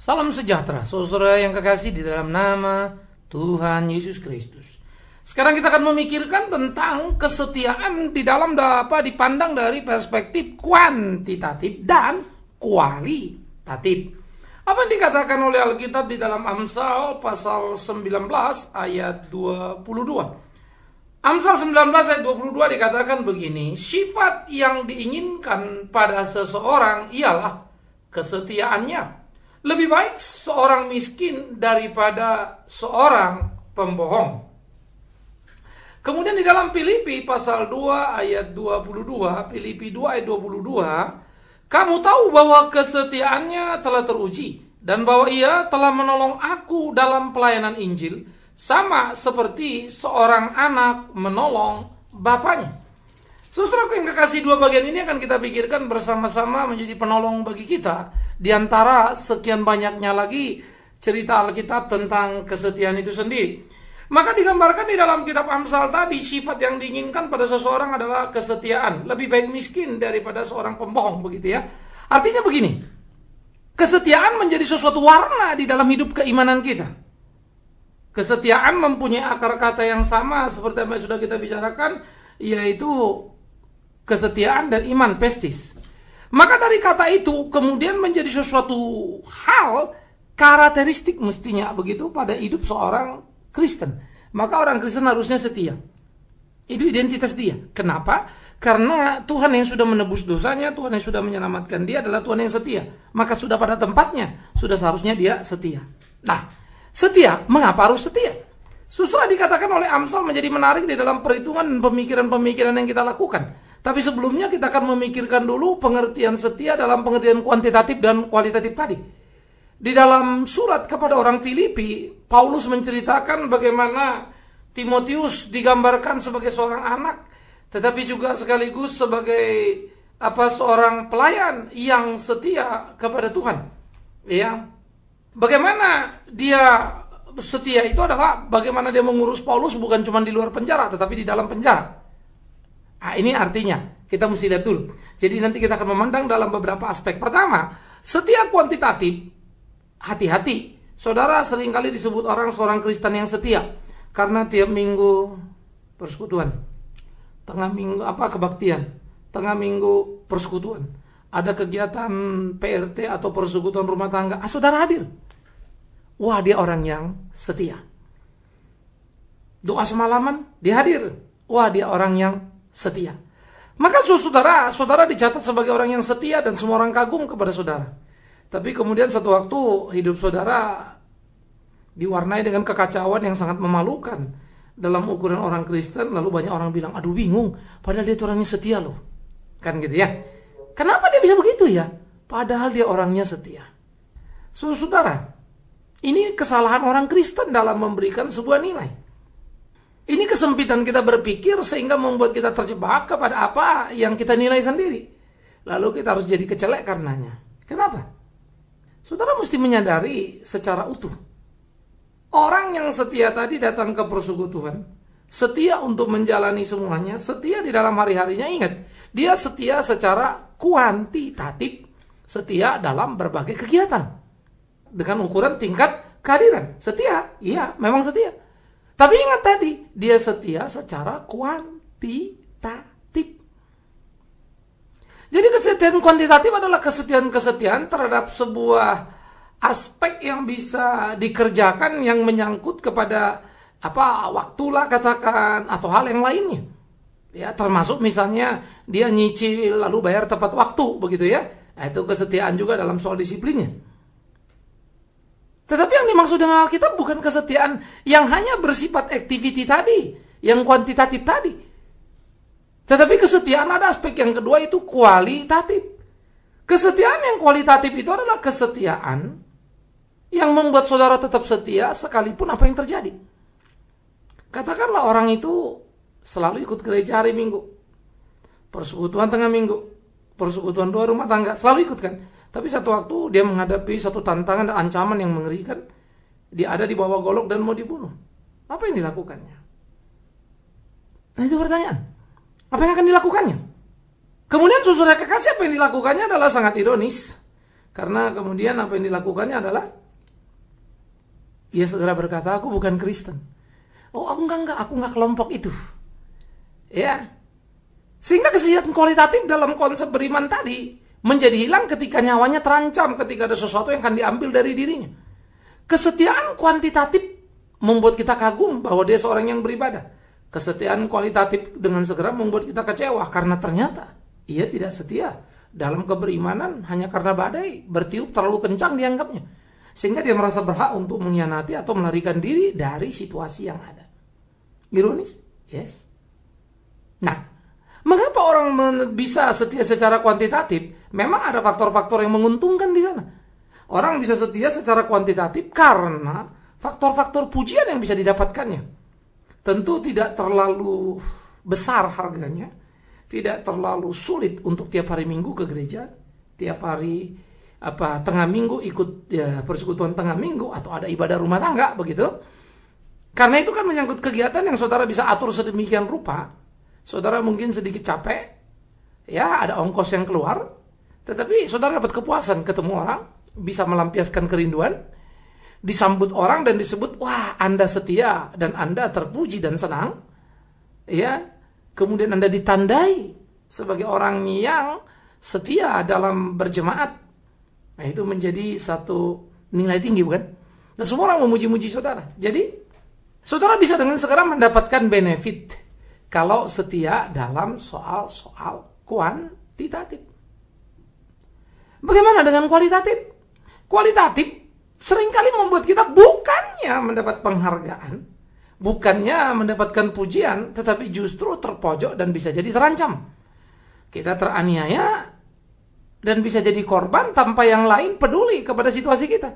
Salam sejahtera, saudara yang kekasih di dalam nama Tuhan Yesus Kristus. Sekarang kita akan memikirkan tentang kesetiaan di dalam apa dipandang dari perspektif kuantitatif dan kualitatif. Apa yang dikatakan oleh Alkitab di dalam Amsal pasal 19 ayat 22. Amsal 19 ayat 22 dikatakan begini, sifat yang diinginkan pada seseorang ialah kesetiaannya lebih baik seorang miskin daripada seorang pembohong. Kemudian di dalam Filipi pasal 2 ayat 22, Filipi 2 ayat 22, kamu tahu bahwa kesetiaannya telah teruji dan bahwa ia telah menolong aku dalam pelayanan Injil sama seperti seorang anak menolong bapaknya. Saudaraku yang kekasih dua bagian ini akan kita pikirkan bersama-sama menjadi penolong bagi kita di antara sekian banyaknya lagi cerita Alkitab tentang kesetiaan itu sendiri. Maka digambarkan di dalam kitab Amsal tadi sifat yang diinginkan pada seseorang adalah kesetiaan. Lebih baik miskin daripada seorang pembohong begitu ya. Artinya begini. Kesetiaan menjadi sesuatu warna di dalam hidup keimanan kita. Kesetiaan mempunyai akar kata yang sama seperti yang sudah kita bicarakan yaitu kesetiaan dan iman pestis. Maka dari kata itu kemudian menjadi sesuatu hal karakteristik mestinya begitu pada hidup seorang Kristen. Maka orang Kristen harusnya setia. Itu identitas dia. Kenapa? Karena Tuhan yang sudah menebus dosanya, Tuhan yang sudah menyelamatkan dia adalah Tuhan yang setia. Maka sudah pada tempatnya, sudah seharusnya dia setia. Nah, setia, mengapa harus setia? Susah dikatakan oleh Amsal menjadi menarik di dalam perhitungan pemikiran-pemikiran yang kita lakukan. Tapi sebelumnya kita akan memikirkan dulu pengertian setia dalam pengertian kuantitatif dan kualitatif tadi. Di dalam surat kepada orang Filipi, Paulus menceritakan bagaimana Timotius digambarkan sebagai seorang anak, tetapi juga sekaligus sebagai apa seorang pelayan yang setia kepada Tuhan. Ya. Bagaimana dia setia itu adalah bagaimana dia mengurus Paulus bukan cuma di luar penjara tetapi di dalam penjara. Nah, ini artinya kita mesti lihat dulu. Jadi nanti kita akan memandang dalam beberapa aspek. Pertama, setia kuantitatif, hati-hati. Saudara seringkali disebut orang seorang Kristen yang setia karena tiap minggu persekutuan, tengah minggu apa kebaktian, tengah minggu persekutuan, ada kegiatan PRT atau persekutuan rumah tangga, ah, saudara hadir. Wah dia orang yang setia. Doa semalaman dihadir. Wah dia orang yang setia. Maka saudara, saudara dicatat sebagai orang yang setia dan semua orang kagum kepada saudara. Tapi kemudian satu waktu hidup saudara diwarnai dengan kekacauan yang sangat memalukan dalam ukuran orang Kristen. Lalu banyak orang bilang, aduh bingung, padahal dia itu orangnya setia loh. Kan gitu ya. Kenapa dia bisa begitu ya? Padahal dia orangnya setia. Saudara, ini kesalahan orang Kristen dalam memberikan sebuah nilai. Ini kesempitan kita berpikir sehingga membuat kita terjebak kepada apa yang kita nilai sendiri. Lalu kita harus jadi kecelek karenanya. Kenapa? Saudara mesti menyadari secara utuh. Orang yang setia tadi datang ke persekutuan, setia untuk menjalani semuanya, setia di dalam hari-harinya, ingat, dia setia secara kuantitatif, setia dalam berbagai kegiatan. Dengan ukuran tingkat kehadiran, setia, iya, memang setia. Tapi ingat tadi, dia setia secara kuantitatif. Jadi kesetiaan kuantitatif adalah kesetiaan-kesetiaan terhadap sebuah aspek yang bisa dikerjakan yang menyangkut kepada apa waktulah katakan atau hal yang lainnya. Ya, termasuk misalnya dia nyicil lalu bayar tepat waktu begitu ya. Nah, itu kesetiaan juga dalam soal disiplinnya. Tetapi yang dimaksud dengan Alkitab bukan kesetiaan yang hanya bersifat activity tadi, yang kuantitatif tadi. Tetapi kesetiaan ada aspek yang kedua itu kualitatif. Kesetiaan yang kualitatif itu adalah kesetiaan yang membuat saudara tetap setia sekalipun apa yang terjadi. Katakanlah orang itu selalu ikut gereja hari Minggu. Persekutuan tengah minggu, persekutuan dua rumah tangga, selalu ikut kan? Tapi satu waktu dia menghadapi satu tantangan dan ancaman yang mengerikan. Dia ada di bawah golok dan mau dibunuh. Apa yang dilakukannya? Nah itu pertanyaan. Apa yang akan dilakukannya? Kemudian susurnya kekasih apa yang dilakukannya adalah sangat ironis. Karena kemudian apa yang dilakukannya adalah dia segera berkata, aku bukan Kristen. Oh, aku enggak, enggak, aku enggak kelompok itu. Ya. Sehingga kesehatan kualitatif dalam konsep beriman tadi menjadi hilang ketika nyawanya terancam, ketika ada sesuatu yang akan diambil dari dirinya. Kesetiaan kuantitatif membuat kita kagum bahwa dia seorang yang beribadah. Kesetiaan kualitatif dengan segera membuat kita kecewa karena ternyata ia tidak setia dalam keberimanan hanya karena badai bertiup terlalu kencang dianggapnya sehingga dia merasa berhak untuk mengkhianati atau melarikan diri dari situasi yang ada. Ironis, yes. Nah, Mengapa orang bisa setia secara kuantitatif? Memang ada faktor-faktor yang menguntungkan di sana. Orang bisa setia secara kuantitatif karena faktor-faktor pujian yang bisa didapatkannya. Tentu tidak terlalu besar harganya, tidak terlalu sulit untuk tiap hari Minggu ke gereja, tiap hari apa tengah minggu ikut ya, persekutuan tengah minggu atau ada ibadah rumah tangga begitu. Karena itu kan menyangkut kegiatan yang saudara bisa atur sedemikian rupa saudara mungkin sedikit capek, ya ada ongkos yang keluar, tetapi saudara dapat kepuasan ketemu orang, bisa melampiaskan kerinduan, disambut orang dan disebut, wah Anda setia dan Anda terpuji dan senang, ya kemudian Anda ditandai sebagai orang yang setia dalam berjemaat. Nah, itu menjadi satu nilai tinggi bukan? Dan semua orang memuji-muji saudara. Jadi, saudara bisa dengan segera mendapatkan benefit kalau setia dalam soal-soal kuantitatif. Bagaimana dengan kualitatif? Kualitatif seringkali membuat kita bukannya mendapat penghargaan, bukannya mendapatkan pujian, tetapi justru terpojok dan bisa jadi terancam. Kita teraniaya dan bisa jadi korban tanpa yang lain peduli kepada situasi kita.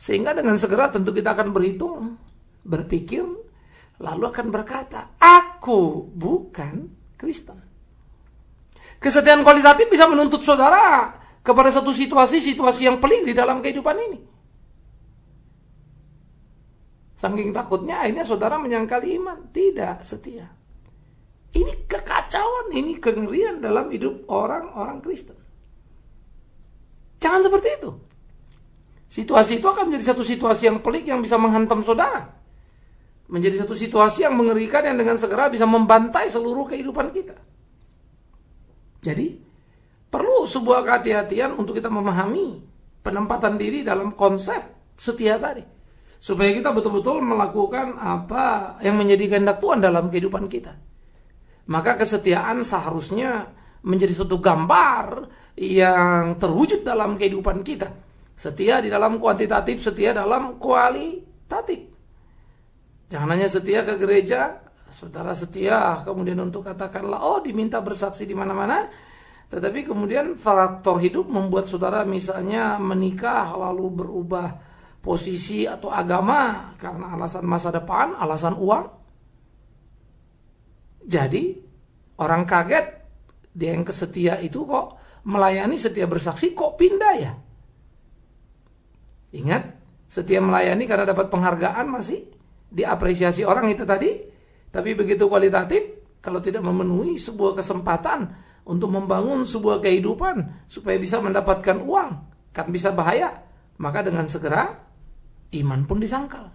Sehingga dengan segera tentu kita akan berhitung, berpikir, lalu akan berkata, aku bukan Kristen. Kesetiaan kualitatif bisa menuntut saudara kepada satu situasi-situasi yang pelik di dalam kehidupan ini. Saking takutnya akhirnya saudara menyangkal iman. Tidak setia. Ini kekacauan, ini kengerian dalam hidup orang-orang Kristen. Jangan seperti itu. Situasi itu akan menjadi satu situasi yang pelik yang bisa menghantam saudara menjadi satu situasi yang mengerikan yang dengan segera bisa membantai seluruh kehidupan kita. Jadi, perlu sebuah kehati-hatian untuk kita memahami penempatan diri dalam konsep setia tadi. Supaya kita betul-betul melakukan apa yang menjadi kehendak Tuhan dalam kehidupan kita. Maka kesetiaan seharusnya menjadi satu gambar yang terwujud dalam kehidupan kita. Setia di dalam kuantitatif, setia dalam kualitatif. Jangan hanya setia ke gereja, saudara setia kemudian untuk katakanlah oh diminta bersaksi di mana-mana, tetapi kemudian faktor hidup membuat saudara misalnya menikah lalu berubah posisi atau agama karena alasan masa depan, alasan uang. Jadi orang kaget dia yang kesetia itu kok melayani setia bersaksi kok pindah ya. Ingat, setia melayani karena dapat penghargaan masih diapresiasi orang itu tadi, tapi begitu kualitatif kalau tidak memenuhi sebuah kesempatan untuk membangun sebuah kehidupan supaya bisa mendapatkan uang, kan bisa bahaya. Maka dengan segera iman pun disangkal.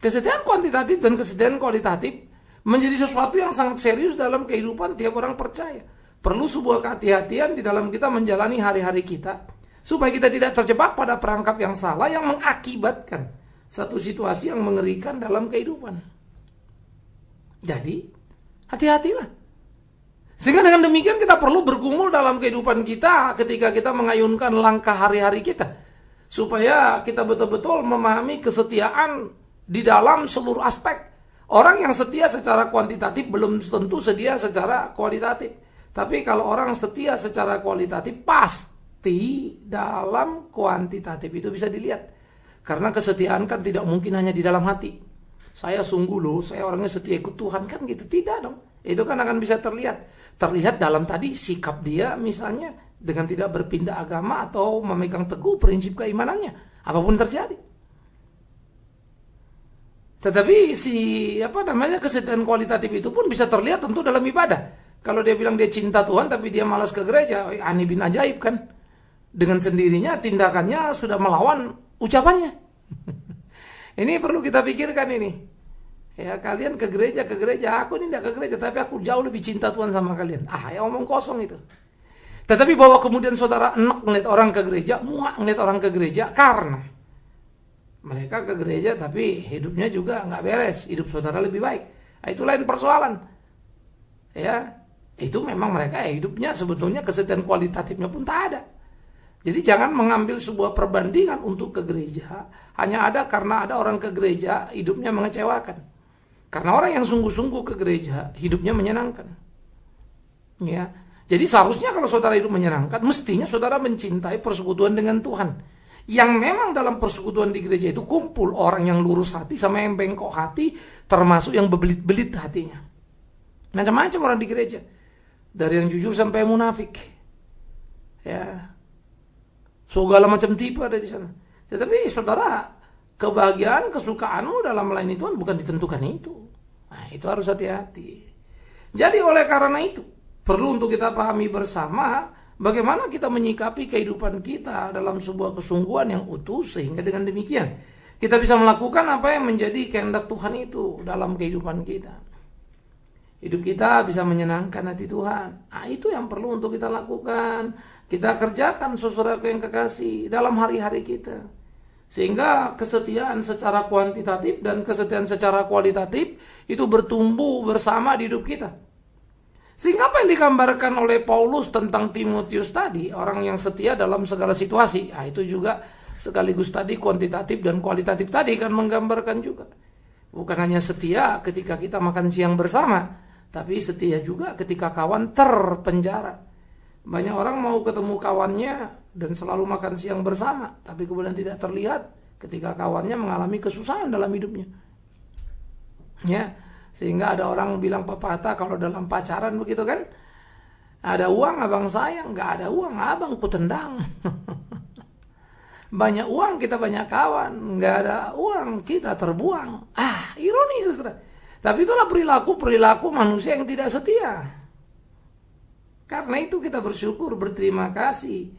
Kesetiaan kuantitatif dan kesetiaan kualitatif menjadi sesuatu yang sangat serius dalam kehidupan tiap orang percaya. Perlu sebuah kehati-hatian di dalam kita menjalani hari-hari kita supaya kita tidak terjebak pada perangkap yang salah yang mengakibatkan satu situasi yang mengerikan dalam kehidupan. Jadi, hati-hatilah. Sehingga dengan demikian kita perlu bergumul dalam kehidupan kita ketika kita mengayunkan langkah hari-hari kita. Supaya kita betul-betul memahami kesetiaan di dalam seluruh aspek. Orang yang setia secara kuantitatif belum tentu setia secara kualitatif. Tapi kalau orang setia secara kualitatif pasti dalam kuantitatif itu bisa dilihat. Karena kesetiaan kan tidak mungkin hanya di dalam hati. Saya sungguh loh, saya orangnya setia ikut Tuhan kan gitu. Tidak dong. Itu kan akan bisa terlihat. Terlihat dalam tadi sikap dia misalnya dengan tidak berpindah agama atau memegang teguh prinsip keimanannya. Apapun terjadi. Tetapi si apa namanya kesetiaan kualitatif itu pun bisa terlihat tentu dalam ibadah. Kalau dia bilang dia cinta Tuhan tapi dia malas ke gereja, ya, aneh bin ajaib kan. Dengan sendirinya tindakannya sudah melawan ucapannya. ini perlu kita pikirkan ini. Ya kalian ke gereja ke gereja, aku ini tidak ke gereja tapi aku jauh lebih cinta Tuhan sama kalian. Ah, ya omong kosong itu. Tetapi bahwa kemudian saudara enak ngeliat orang ke gereja, muak ngeliat orang ke gereja karena mereka ke gereja tapi hidupnya juga nggak beres, hidup saudara lebih baik. Nah, itu lain persoalan. Ya, itu memang mereka ya, hidupnya sebetulnya kesetiaan kualitatifnya pun tak ada. Jadi jangan mengambil sebuah perbandingan untuk ke gereja hanya ada karena ada orang ke gereja hidupnya mengecewakan. Karena orang yang sungguh-sungguh ke gereja hidupnya menyenangkan. Ya. Jadi seharusnya kalau saudara hidup menyenangkan, mestinya saudara mencintai persekutuan dengan Tuhan. Yang memang dalam persekutuan di gereja itu kumpul orang yang lurus hati sama yang bengkok hati, termasuk yang bebelit-belit hatinya. Macam-macam orang di gereja. Dari yang jujur sampai munafik. Ya, Segala macam tipe ada di sana. Tetapi saudara, kebahagiaan, kesukaanmu dalam melayani Tuhan bukan ditentukan itu. Nah, itu harus hati-hati. Jadi oleh karena itu, perlu untuk kita pahami bersama bagaimana kita menyikapi kehidupan kita dalam sebuah kesungguhan yang utuh sehingga dengan demikian kita bisa melakukan apa yang menjadi kehendak Tuhan itu dalam kehidupan kita. Hidup kita bisa menyenangkan hati Tuhan. Nah, itu yang perlu untuk kita lakukan. Kita kerjakan sesuatu yang kekasih dalam hari-hari kita. Sehingga kesetiaan secara kuantitatif dan kesetiaan secara kualitatif itu bertumbuh bersama di hidup kita. Sehingga apa yang digambarkan oleh Paulus tentang Timotius tadi, orang yang setia dalam segala situasi, nah, itu juga sekaligus tadi kuantitatif dan kualitatif tadi kan menggambarkan juga. Bukan hanya setia ketika kita makan siang bersama, tapi setia juga ketika kawan terpenjara. Banyak orang mau ketemu kawannya dan selalu makan siang bersama, tapi kemudian tidak terlihat ketika kawannya mengalami kesusahan dalam hidupnya. Ya, sehingga ada orang bilang pepatah kalau dalam pacaran begitu kan, ada uang abang sayang, nggak ada uang abang ku tendang. banyak uang kita banyak kawan, nggak ada uang kita terbuang. Ah, ironi susah tapi itulah perilaku-perilaku manusia yang tidak setia. Karena itu kita bersyukur, berterima kasih.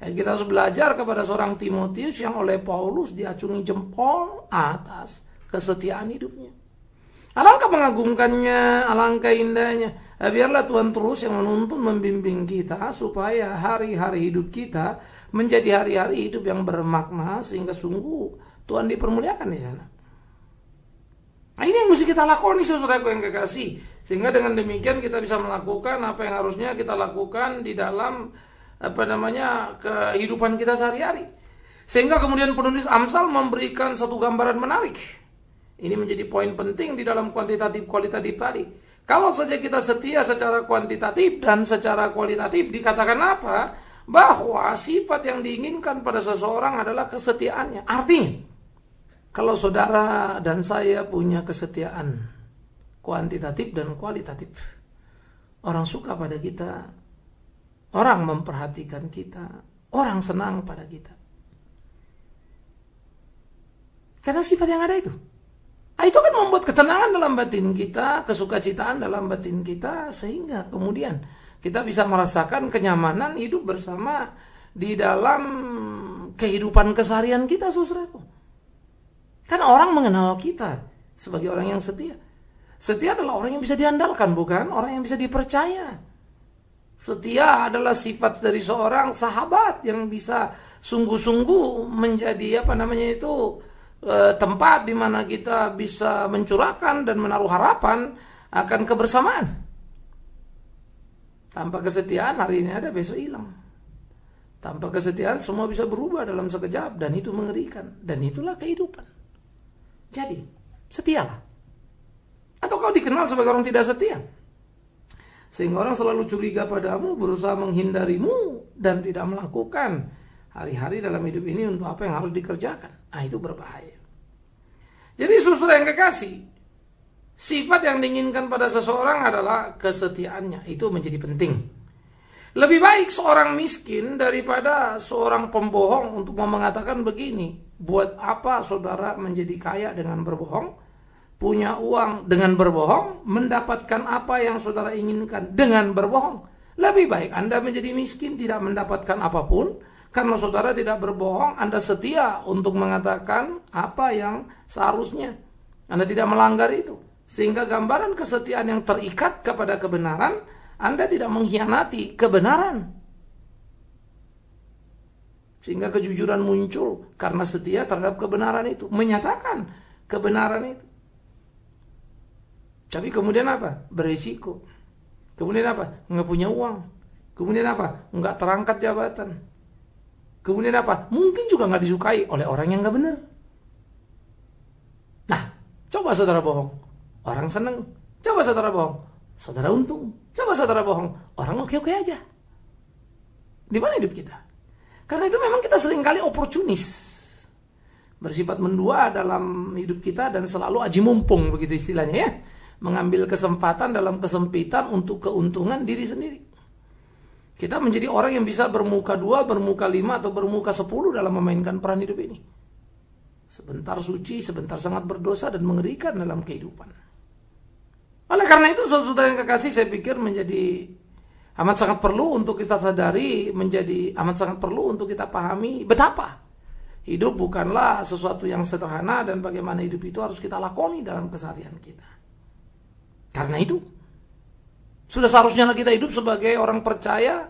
Dan kita harus belajar kepada seorang Timotius yang oleh Paulus diacungi jempol atas kesetiaan hidupnya. Alangkah mengagumkannya, alangkah indahnya. Eh, biarlah Tuhan terus yang menuntun, membimbing kita supaya hari-hari hidup kita menjadi hari-hari hidup yang bermakna sehingga sungguh Tuhan dipermuliakan di sana. Nah, ini yang mesti kita lakukan nih saudaraku yang kekasih. Sehingga dengan demikian kita bisa melakukan apa yang harusnya kita lakukan di dalam apa namanya kehidupan kita sehari-hari. Sehingga kemudian penulis Amsal memberikan satu gambaran menarik. Ini menjadi poin penting di dalam kuantitatif kualitatif tadi. Kalau saja kita setia secara kuantitatif dan secara kualitatif dikatakan apa? Bahwa sifat yang diinginkan pada seseorang adalah kesetiaannya. Artinya, kalau saudara dan saya punya kesetiaan kuantitatif dan kualitatif, orang suka pada kita, orang memperhatikan kita, orang senang pada kita. Karena sifat yang ada itu. Ah, itu kan membuat ketenangan dalam batin kita, kesukacitaan dalam batin kita, sehingga kemudian kita bisa merasakan kenyamanan hidup bersama di dalam kehidupan keseharian kita, saudaraku. Kan orang mengenal kita sebagai orang yang setia. Setia adalah orang yang bisa diandalkan, bukan? Orang yang bisa dipercaya. Setia adalah sifat dari seorang sahabat yang bisa sungguh-sungguh menjadi apa namanya itu eh, tempat di mana kita bisa mencurahkan dan menaruh harapan akan kebersamaan. Tanpa kesetiaan hari ini ada, besok hilang. Tanpa kesetiaan semua bisa berubah dalam sekejap dan itu mengerikan dan itulah kehidupan. Jadi, setialah. Atau kau dikenal sebagai orang tidak setia. Sehingga orang selalu curiga padamu, berusaha menghindarimu, dan tidak melakukan hari-hari dalam hidup ini untuk apa yang harus dikerjakan. Nah, itu berbahaya. Jadi susur yang kekasih, sifat yang diinginkan pada seseorang adalah kesetiaannya. Itu menjadi penting. Lebih baik seorang miskin daripada seorang pembohong untuk mau mengatakan begini. Buat apa saudara menjadi kaya dengan berbohong? Punya uang dengan berbohong? Mendapatkan apa yang saudara inginkan dengan berbohong? Lebih baik Anda menjadi miskin tidak mendapatkan apapun. Karena saudara tidak berbohong, Anda setia untuk mengatakan apa yang seharusnya. Anda tidak melanggar itu. Sehingga gambaran kesetiaan yang terikat kepada kebenaran anda tidak mengkhianati kebenaran. Sehingga kejujuran muncul karena setia terhadap kebenaran itu, menyatakan kebenaran itu. Tapi kemudian apa? Beresiko. Kemudian apa? Nggak punya uang. Kemudian apa? Nggak terangkat jabatan. Kemudian apa? Mungkin juga nggak disukai oleh orang yang nggak benar. Nah, coba saudara bohong. Orang seneng. Coba saudara bohong Saudara untung. Coba saudara bohong. Orang oke-oke aja. Di mana hidup kita? Karena itu memang kita seringkali oportunis. Bersifat mendua dalam hidup kita dan selalu aji mumpung begitu istilahnya ya. Mengambil kesempatan dalam kesempitan untuk keuntungan diri sendiri. Kita menjadi orang yang bisa bermuka dua, bermuka lima, atau bermuka sepuluh dalam memainkan peran hidup ini. Sebentar suci, sebentar sangat berdosa dan mengerikan dalam kehidupan. Oleh karena itu saudara yang kekasih saya pikir menjadi amat sangat perlu untuk kita sadari, menjadi amat sangat perlu untuk kita pahami betapa hidup bukanlah sesuatu yang sederhana dan bagaimana hidup itu harus kita lakoni dalam keseharian kita. Karena itu sudah seharusnya kita hidup sebagai orang percaya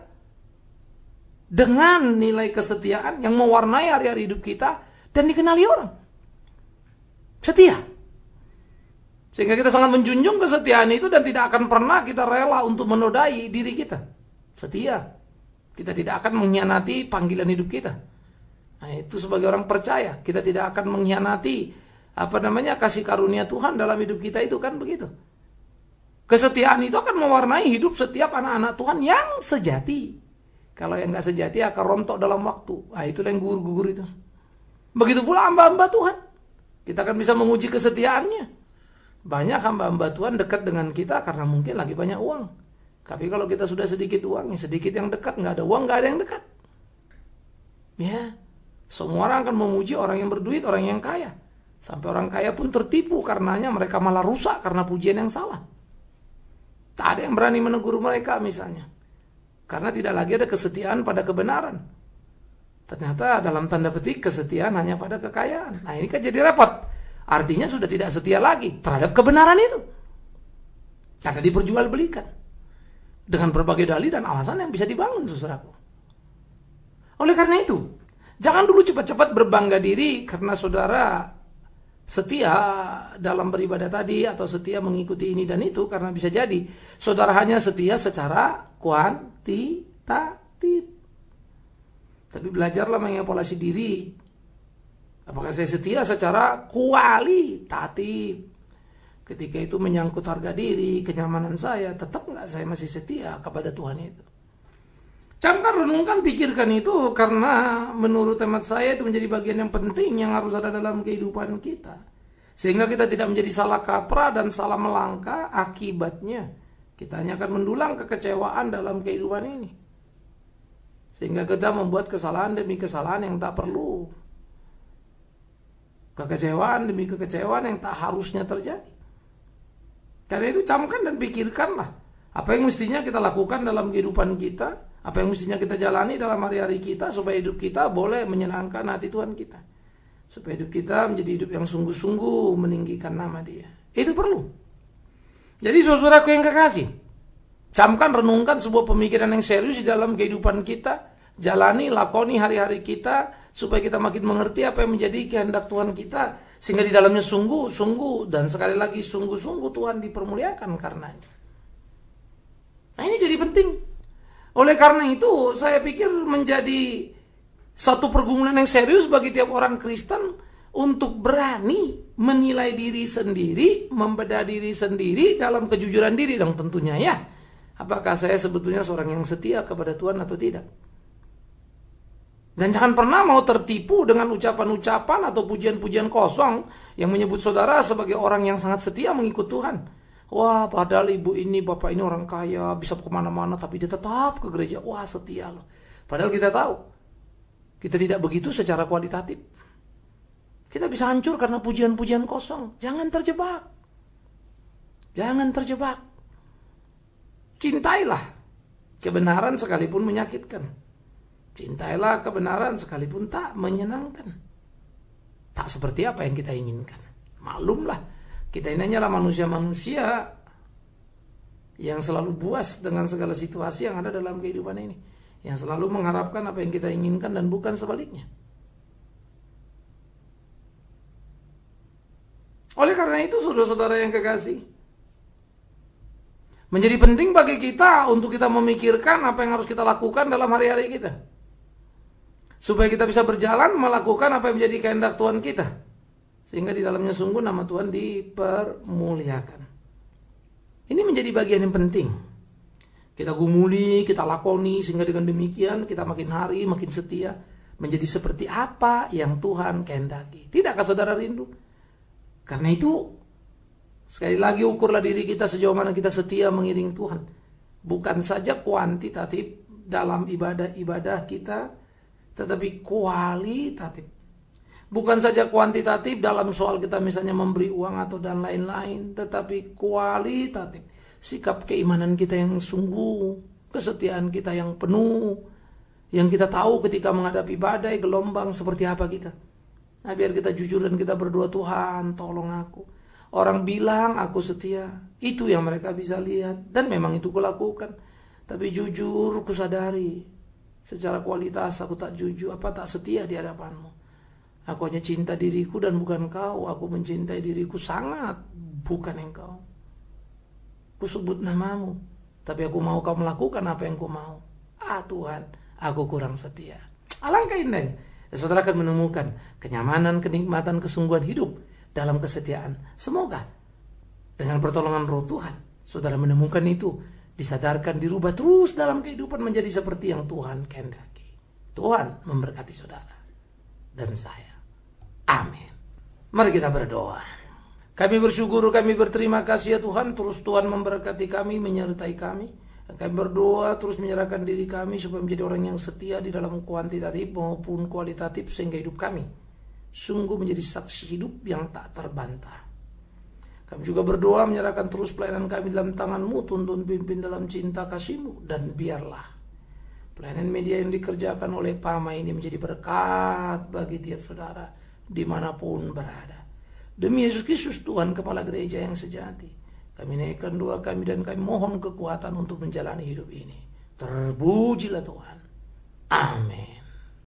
dengan nilai kesetiaan yang mewarnai hari-hari hidup kita dan dikenali orang. Setia. Sehingga kita sangat menjunjung kesetiaan itu dan tidak akan pernah kita rela untuk menodai diri kita. Setia. Kita tidak akan mengkhianati panggilan hidup kita. Nah, itu sebagai orang percaya, kita tidak akan mengkhianati apa namanya kasih karunia Tuhan dalam hidup kita itu kan begitu. Kesetiaan itu akan mewarnai hidup setiap anak-anak Tuhan yang sejati. Kalau yang nggak sejati akan rontok dalam waktu. Ah itu yang gugur-gugur itu. Begitu pula hamba-hamba Tuhan. Kita akan bisa menguji kesetiaannya. Banyak hamba-hamba Tuhan dekat dengan kita karena mungkin lagi banyak uang. Tapi kalau kita sudah sedikit uang, sedikit yang dekat, nggak ada uang, nggak ada yang dekat. Ya, semua orang akan memuji orang yang berduit, orang yang kaya. Sampai orang kaya pun tertipu karenanya mereka malah rusak karena pujian yang salah. Tak ada yang berani menegur mereka misalnya. Karena tidak lagi ada kesetiaan pada kebenaran. Ternyata dalam tanda petik kesetiaan hanya pada kekayaan. Nah ini kan jadi repot. Artinya sudah tidak setia lagi terhadap kebenaran itu. Karena diperjualbelikan. Dengan berbagai dalih dan alasan yang bisa dibangun, saudaraku. Oleh karena itu, jangan dulu cepat-cepat berbangga diri karena saudara setia dalam beribadah tadi atau setia mengikuti ini dan itu karena bisa jadi saudara hanya setia secara kuantitatif. Tapi belajarlah mengepolasi diri Apakah saya setia secara kualitatif? Ketika itu menyangkut harga diri, kenyamanan saya, tetap nggak saya masih setia kepada Tuhan itu. Camkan, renungkan, pikirkan itu karena menurut hemat saya itu menjadi bagian yang penting yang harus ada dalam kehidupan kita. Sehingga kita tidak menjadi salah kaprah dan salah melangkah akibatnya. Kita hanya akan mendulang kekecewaan dalam kehidupan ini. Sehingga kita membuat kesalahan demi kesalahan yang tak perlu. Kekecewaan demi kekecewaan yang tak harusnya terjadi. Karena itu camkan dan pikirkanlah apa yang mestinya kita lakukan dalam kehidupan kita, apa yang mestinya kita jalani dalam hari-hari kita supaya hidup kita boleh menyenangkan hati Tuhan kita. Supaya hidup kita menjadi hidup yang sungguh-sungguh meninggikan nama Dia. Itu perlu. Jadi saudaraku yang kekasih, camkan renungkan sebuah pemikiran yang serius di dalam kehidupan kita jalani, lakoni hari-hari kita supaya kita makin mengerti apa yang menjadi kehendak Tuhan kita sehingga di dalamnya sungguh-sungguh dan sekali lagi sungguh-sungguh Tuhan dipermuliakan karenanya. Nah ini jadi penting. Oleh karena itu saya pikir menjadi satu pergumulan yang serius bagi tiap orang Kristen untuk berani menilai diri sendiri, membedah diri sendiri dalam kejujuran diri dan tentunya ya. Apakah saya sebetulnya seorang yang setia kepada Tuhan atau tidak? Dan jangan pernah mau tertipu dengan ucapan-ucapan atau pujian-pujian kosong yang menyebut saudara sebagai orang yang sangat setia mengikut Tuhan. Wah, padahal ibu ini, bapak ini orang kaya, bisa kemana-mana, tapi dia tetap ke gereja. Wah, setia loh. Padahal kita tahu, kita tidak begitu secara kualitatif. Kita bisa hancur karena pujian-pujian kosong. Jangan terjebak. Jangan terjebak. Cintailah kebenaran sekalipun menyakitkan. Cintailah kebenaran sekalipun tak menyenangkan. Tak seperti apa yang kita inginkan. Maklumlah, kita ini hanyalah manusia-manusia yang selalu buas dengan segala situasi yang ada dalam kehidupan ini. Yang selalu mengharapkan apa yang kita inginkan dan bukan sebaliknya. Oleh karena itu, saudara-saudara yang kekasih, menjadi penting bagi kita untuk kita memikirkan apa yang harus kita lakukan dalam hari-hari kita. Supaya kita bisa berjalan melakukan apa yang menjadi kehendak Tuhan kita. Sehingga di dalamnya sungguh nama Tuhan dipermuliakan. Ini menjadi bagian yang penting. Kita gumuli, kita lakoni, sehingga dengan demikian kita makin hari makin setia. Menjadi seperti apa yang Tuhan kehendaki. Tidakkah saudara rindu? Karena itu, sekali lagi ukurlah diri kita sejauh mana kita setia mengiring Tuhan. Bukan saja kuantitatif dalam ibadah-ibadah kita, tetapi kualitatif. Bukan saja kuantitatif dalam soal kita misalnya memberi uang atau dan lain-lain, tetapi kualitatif. Sikap keimanan kita yang sungguh, kesetiaan kita yang penuh, yang kita tahu ketika menghadapi badai, gelombang seperti apa kita. Nah, biar kita jujur dan kita berdoa Tuhan, tolong aku. Orang bilang aku setia, itu yang mereka bisa lihat dan memang itu kulakukan. Tapi jujur, kusadari. Secara kualitas aku tak jujur apa tak setia di hadapanmu. Aku hanya cinta diriku dan bukan kau. Aku mencintai diriku sangat, bukan engkau. Ku sebut namamu, tapi aku mau kau melakukan apa yang ku mau. Ah Tuhan, aku kurang setia. Alangkah indahnya. Dan saudara akan menemukan kenyamanan, kenikmatan, kesungguhan hidup dalam kesetiaan. Semoga dengan pertolongan roh Tuhan, saudara menemukan itu disadarkan, dirubah terus dalam kehidupan menjadi seperti yang Tuhan kehendaki. Tuhan memberkati saudara dan saya. Amin. Mari kita berdoa. Kami bersyukur, kami berterima kasih ya Tuhan, terus Tuhan memberkati kami, menyertai kami. Kami berdoa terus menyerahkan diri kami supaya menjadi orang yang setia di dalam kuantitatif maupun kualitatif sehingga hidup kami sungguh menjadi saksi hidup yang tak terbantah kami juga berdoa menyerahkan terus pelayanan kami dalam tanganmu, tuntun pimpin dalam cinta kasihmu, dan biarlah pelayanan media yang dikerjakan oleh Pama ini menjadi berkat bagi tiap saudara dimanapun berada. Demi Yesus Kristus Tuhan Kepala Gereja yang sejati, kami naikkan doa kami dan kami mohon kekuatan untuk menjalani hidup ini. Terpujilah Tuhan. Amin.